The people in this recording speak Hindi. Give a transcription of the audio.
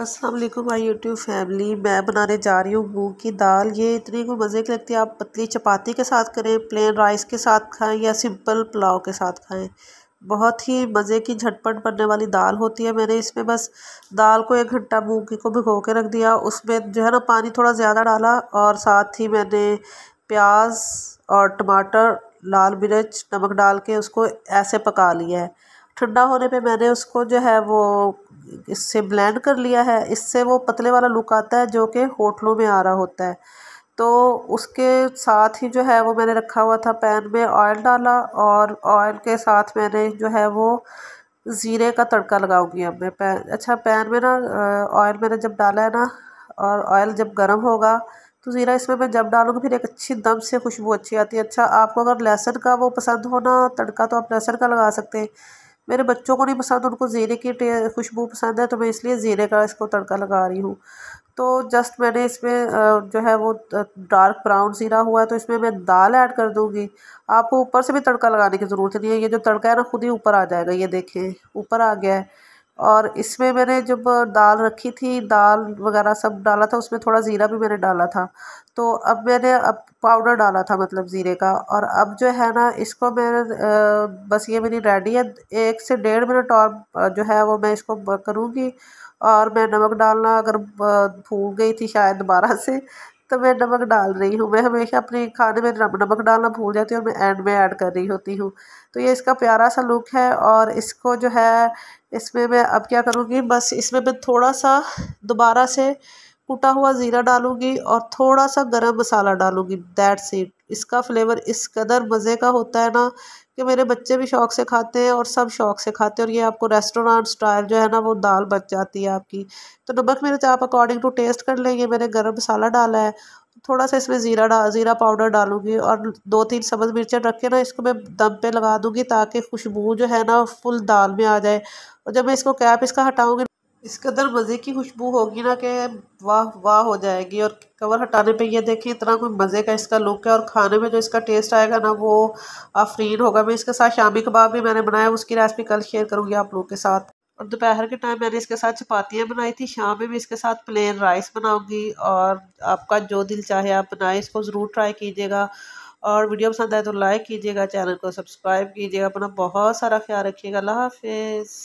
असलम आई यूट्यूब फैमिली मैं बनाने जा रही हूँ मूँग की दाल ये इतनी को मज़े की लगती है आप पतली चपाती के साथ करें प्लेन राइस के साथ खाएं या सिंपल पुलाव के साथ खाएं बहुत ही मज़े की झटपट बनने वाली दाल होती है मैंने इसमें बस दाल को एक घंटा मूँग को भिगो के रख दिया उसमें जो है ना पानी थोड़ा ज़्यादा डाला और साथ ही मैंने प्याज और टमाटर लाल मिर्च नमक डाल के उसको ऐसे पका लिया है ठंडा होने पे मैंने उसको जो है वो इससे ब्लेंड कर लिया है इससे वो पतले वाला लुक आता है जो कि होटलों में आ रहा होता है तो उसके साथ ही जो है वो मैंने रखा हुआ था पैन में ऑयल डाला और ऑयल के साथ मैंने जो है वो ज़ीरे का तड़का लगाऊंगी अब मैं पैन अच्छा पैन में ना ऑयल मैंने जब डाला है ना और ऑयल जब गर्म होगा तो ज़ीरा इसमें मैं जब डालूँगी फिर एक अच्छी दम से खुशबू अच्छी आती है अच्छा आपको अगर लहसुन का वो पसंद हो ना तड़का तो आप लहसुन का लगा सकते हैं मेरे बच्चों को नहीं पसंद उनको ज़ीरे की खुशबू पसंद है तो मैं इसलिए ज़ीरे का इसको तड़का लगा रही हूँ तो जस्ट मैंने इसमें जो है वो डार्क ब्राउन ज़ीरा हुआ है तो इसमें मैं दाल ऐड कर दूँगी आपको ऊपर से भी तड़का लगाने की ज़रूरत नहीं है ये जो तड़का है ना खुद ही ऊपर आ जाएगा ये देखें ऊपर आ गया है और इसमें मैंने जब दाल रखी थी दाल वगैरह सब डाला था उसमें थोड़ा ज़ीरा भी मैंने डाला था तो अब मैंने अब पाउडर डाला था मतलब ज़ीरे का और अब जो है ना इसको मैं बस ये मेरी रेडी है एक से डेढ़ मिनट और जो है वो मैं इसको करूँगी और मैं नमक डालना अगर भूल गई थी शायद दोबारा से तो मैं नमक डाल रही हूँ मैं हमेशा अपने खाने में नमक डालना भूल जाती हूँ और मैं एंड में ऐड कर रही होती हूँ तो ये इसका प्यारा सा लुक है और इसको जो है इसमें मैं अब क्या करूँगी बस इसमें मैं थोड़ा सा दोबारा से कूटा हुआ ज़ीरा डालूँगी और थोड़ा सा गर्म मसाला डालूँगी दैट्स इट इसका फ्लेवर इस कदर मज़े का होता है ना कि मेरे बच्चे भी शौक से खाते हैं और सब शौक से खाते हैं और ये आपको रेस्टोरेंट स्टाइल जो है ना वो दाल बच जाती है आपकी तो नमक मिर्च आप अकॉर्डिंग टू टेस्ट कर लेंगे मैंने गर्म मसाला डाला है थोड़ा सा इसमें ज़ीरा डाल ज़ीरा पाउडर डालूंगी और दो तीन सब्ज़ मिर्चें रख के ना इसको मैं दम पे लगा दूंगी ताकि खुशबू जो है ना फुल दाल में आ जाए और जब मैं इसको कैप इसका हटाऊंगी इस कदर मज़े की खुशबू होगी ना कि वाह वाह हो जाएगी और कवर हटाने पे ये देखें इतना कोई मज़े का इसका लुक है और खाने में जो इसका टेस्ट आएगा ना वो आफरीन होगा मैं इसके साथ शामी कबाब भी मैंने बनाया उसकी रेसिपी कल शेयर करूँगी आप लोगों के साथ और दोपहर के टाइम मैंने इसके साथ चपातियाँ बनाई थी शाम में भी इसके साथ प्लेन राइस बनाऊँगी और आपका जो दिल चाहे आप बनाए इसको ज़रूर ट्राई कीजिएगा और वीडियो पसंद आए तो लाइक कीजिएगा चैनल को सब्सक्राइब कीजिएगा अपना बहुत सारा ख्याल रखिएगा अल्लाह हाफिज़